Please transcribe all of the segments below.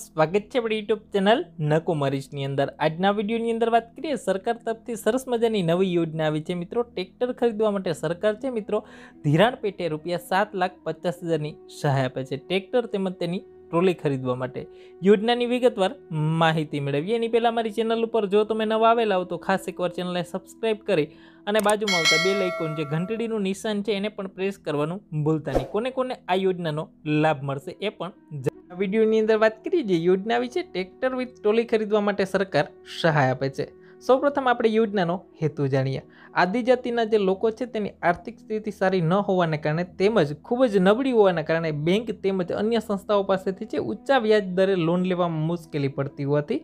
સ્વાગત છે આપણી યુટ્યુબ ચેનલ નકો નકુમરીશની અંદર આજના વિડીયોની અંદર વાત કરીએ સરકાર તરફથી સરસ મજાની નવી યોજના આવી છે મિત્રો ટ્રેક્ટર ખરીદવા માટે સરકાર છે મિત્રો ધિરાણ પેટે રૂપિયા સાત લાખ પચાસ હજારની સહાય આપે છે ટ્રેક્ટર તેમજ તેની ટ્રોલી ખરીદવા માટે યોજનાની વિગતવાર માહિતી મેળવીએ એની પહેલાં મારી ચેનલ ઉપર જો તમે નવા આવેલા હો તો ખાસ એકવાર ચેનલને સબસ્ક્રાઈબ કરી અને બાજુમાં આવતા બે લાઇકોન જે ઘંટડીનું નિશાન છે એને પણ પ્રેસ કરવાનું ભૂલતા નહીં કોને કોને આ યોજનાનો લાભ મળશે એ પણ આ વિડીયોની અંદર વાત કરીએ જે યોજના વિશે ટ્રેક્ટર વિથ ટ્રોલી ખરીદવા માટે સરકાર સહાય આપે છે સૌપ્રથમ આપણે યોજનાનો હેતુ જાણીએ આદિજાતિના જે લોકો છે તેની આર્થિક સ્થિતિ સારી ન હોવાને કારણે તેમજ ખૂબ જ નબળી હોવાને કારણે બેંક તેમજ અન્ય સંસ્થાઓ પાસેથી છે ઊંચા વ્યાજ દરે લોન લેવામાં મુશ્કેલી પડતી હોવાથી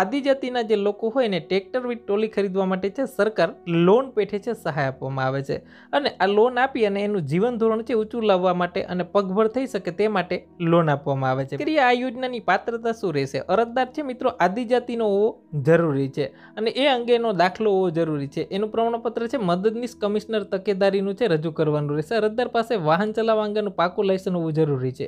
આદિજાતિના જે લોકો હોય ને ટ્રેક્ટર વિથ ટોલી ખરીદવા માટે છે સરકાર લોન પેઠે છે સહાય આપવામાં આવે છે અને આ લોન આપી અને એનું જીવન ધોરણ છે ઊંચું લાવવા માટે અને પગભર થઈ શકે તે માટે લોન આપવામાં આવે છે આ યોજનાની પાત્રતા શું રહેશે અરજદાર છે મિત્રો આદિજાતિનો હોવો જરૂરી છે અને અને એ અંગેનો દાખલો હોવો જરૂરી છે એનું પ્રમાણપત્ર છે મદદનીશ કમિશનર તકેદારીનું છે રજૂ કરવાનું રહેશે અરજદાર પાસે વાહન ચલાવવા અંગેનું પાકું લાયસન્સ હોવું જરૂરી છે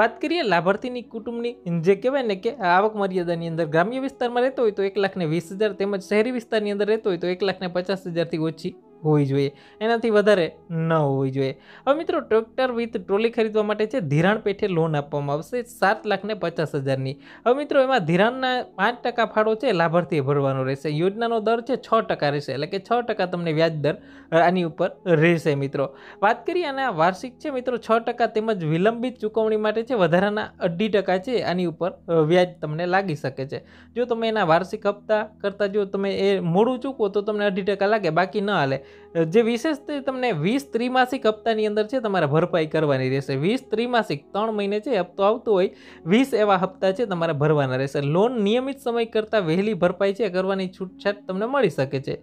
વાત કરીએ લાભાર્થીની કુટુંબની જે કહેવાય ને કે આવક મર્યાદાની અંદર ગ્રામ્ય વિસ્તારમાં રહેતો હોય તો એક લાખને વીસ હજાર તેમજ શહેરી વિસ્તારની અંદર રહેતો હોય તો એક લાખને પચાસ હજારથી ઓછી હોવી જોઈએ એનાથી વધારે ન હોવી જોઈએ હવે મિત્રો ટ્રેક્ટર વિથ ટ્રોલી ખરીદવા માટે છે ધિરાણ પેઠે લોન આપવામાં આવશે સાત લાખને પચાસ હજારની હવે મિત્રો એમાં ધિરાણના પાંચ ટકા ફાળો છે લાભાર્થીએ ભરવાનો રહેશે યોજનાનો દર છે છ ટકા રહેશે એટલે કે છ ટકા તમને વ્યાજ દર આની ઉપર રહેશે મિત્રો વાત કરીએ અને આ વાર્ષિક છે મિત્રો છ ટકા તેમજ વિલંબિત ચુકવણી માટે છે વધારાના અઢી ટકા છે આની ઉપર વ્યાજ તમને લાગી શકે છે જો તમે એના વાર્ષિક હપ્તા કરતાં જો તમે એ મોડું ચૂકવો તો તમને અઢી ટકા લાગે બાકી ન હાલે જે વિશેષ તમને વીસ ત્રિમાસિક હપ્તાની અંદર છે તમારે ભરપાઈ કરવાની રહેશે વીસ ત્રિમાસિક ત્રણ મહિને છે હપ્તો આવતો હોય વીસ એવા હપ્તા છે તમારે ભરવાના રહેશે લોન નિયમિત સમય કરતાં વહેલી ભરપાઈ છે કરવાની છૂટછાટ તમને મળી શકે છે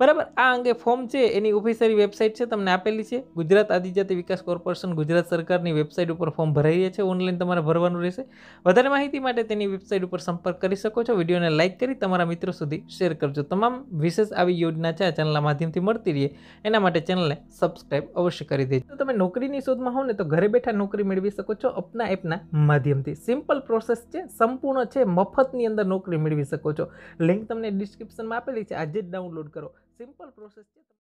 બરાબર આ અંગે ફોર્મ છે એની ઓફિસરી વેબસાઇટ છે તમને આપેલી છે ગુજરાત આદિજાતિ વિકાસ કોર્પોરેશન ગુજરાત સરકારની વેબસાઇટ ઉપર ફોર્મ ભરાઈ રહ્યા છે ઓનલાઈન તમારે ભરવાનું રહેશે વધારે માહિતી માટે તેની વેબસાઇટ ઉપર સંપર્ક કરી શકો છો વિડીયોને લાઇક કરી તમારા મિત્રો સુધી શેર કરજો તમામ વિશેષ આવી યોજના છે આ ચેનલના માધ્યમથી મળતી રહે એના માટે ચેનલને સબસ્ક્રાઇબ અવશ્ય કરી દેજો તમે નોકરીની શોધમાં હોવ ને તો ઘરે બેઠા નોકરી મેળવી શકો છો અપના એપના માધ્યમથી સિમ્પલ પ્રોસેસ છે સંપૂર્ણ છે મફતની અંદર નોકરી મેળવી શકો છો લિંક તમને ડિસ્ક્રિપ્શનમાં આપેલી છે આજે જ ડાઉનલોડ કરો સિમ્પલ પ્રોસેસ છે